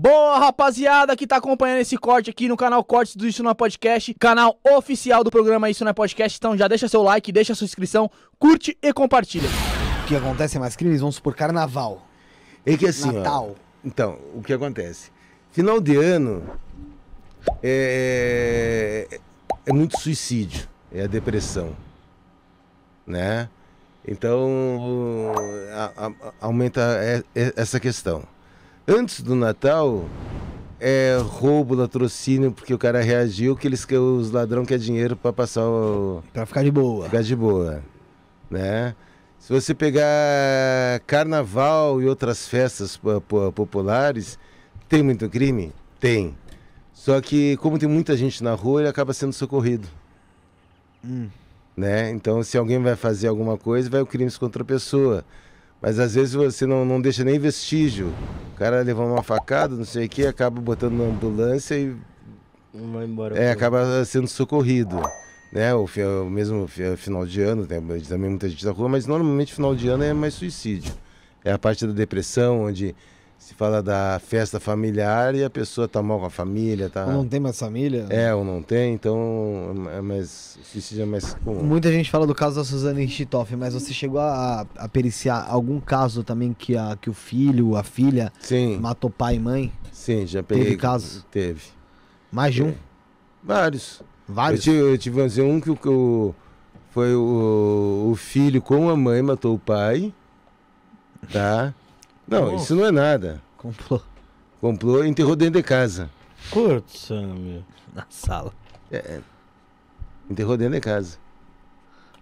Boa, rapaziada, que tá acompanhando esse corte aqui no canal Cortes do Isso Não é Podcast, canal oficial do programa Isso Não é Podcast. Então já deixa seu like, deixa sua inscrição, curte e compartilha. O que acontece é mais crimes, vamos supor, carnaval. É que assim, Natal. Ó, então, o que acontece? Final de ano é, é, é muito suicídio, é a depressão, né? Então a, a, aumenta é, é essa questão antes do Natal é roubo, latrocínio, porque o cara reagiu que eles que os ladrão quer dinheiro para passar o para ficar de boa. Ficar de boa, né? Se você pegar carnaval e outras festas populares, tem muito crime? Tem. Só que como tem muita gente na rua, ele acaba sendo socorrido. Hum. Né? Então, se alguém vai fazer alguma coisa, vai o crime contra a pessoa. Mas às vezes você não, não deixa nem vestígio. O cara levou uma facada, não sei o que, acaba botando na ambulância e. Vai embora. É, acaba sendo socorrido. Né? O, o mesmo o final de ano, tem também muita gente na rua, mas normalmente final de ano é mais suicídio. É a parte da depressão, onde se fala da festa familiar e a pessoa tá mal com a família, tá? Ou não tem mais família? É, ou não tem, então é, é mais, é mais comum. Muita gente fala do caso da Suzana Richthofen, mas você chegou a, a, periciar algum caso também que, a, que o filho, a filha, Sim. matou pai e mãe? Sim, já peguei. Teve casos? Teve. Mais de um? Vários. Vários? Eu tive, eu tive um que, que o foi o, o filho com a mãe matou o pai, tá? Não, isso não é nada. Comprou. Comprou e enterrou dentro de casa. Putz, meu. Na sala. É, é. Enterrou dentro de casa.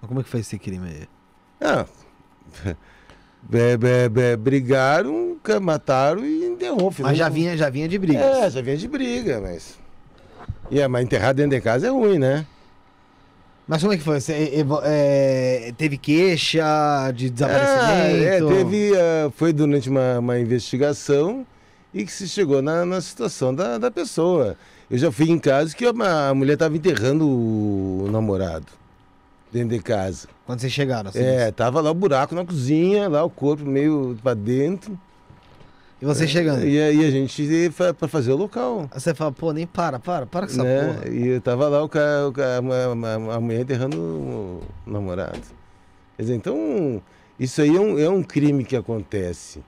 Mas como é que faz esse crime aí? Ah. Be, be, be, brigaram, mataram e enterrou. Filho. Mas já vinha, já vinha de briga. É, já vinha de briga, mas. E yeah, mas enterrar dentro de casa é ruim, né? Mas como é que foi? Você é, teve queixa de ah, é, desaparecimento? É, teve, eh, foi durante uma, uma, investigação e que se chegou na, na situação da, da pessoa. Eu já fui em casa que a mulher estava enterrando o namorado dentro de casa. Quando vocês chegaram? Assim, é, tava lá o buraco na cozinha, lá o corpo meio para dentro. E você é, chegando. E aí a gente foi pra fazer o local. você fala, pô, nem para, para, para com essa né? porra. E eu tava lá, o cara, o cara a, a, a, mulher enterrando o namorado. Quer dizer, então, isso aí é um, é um crime que acontece.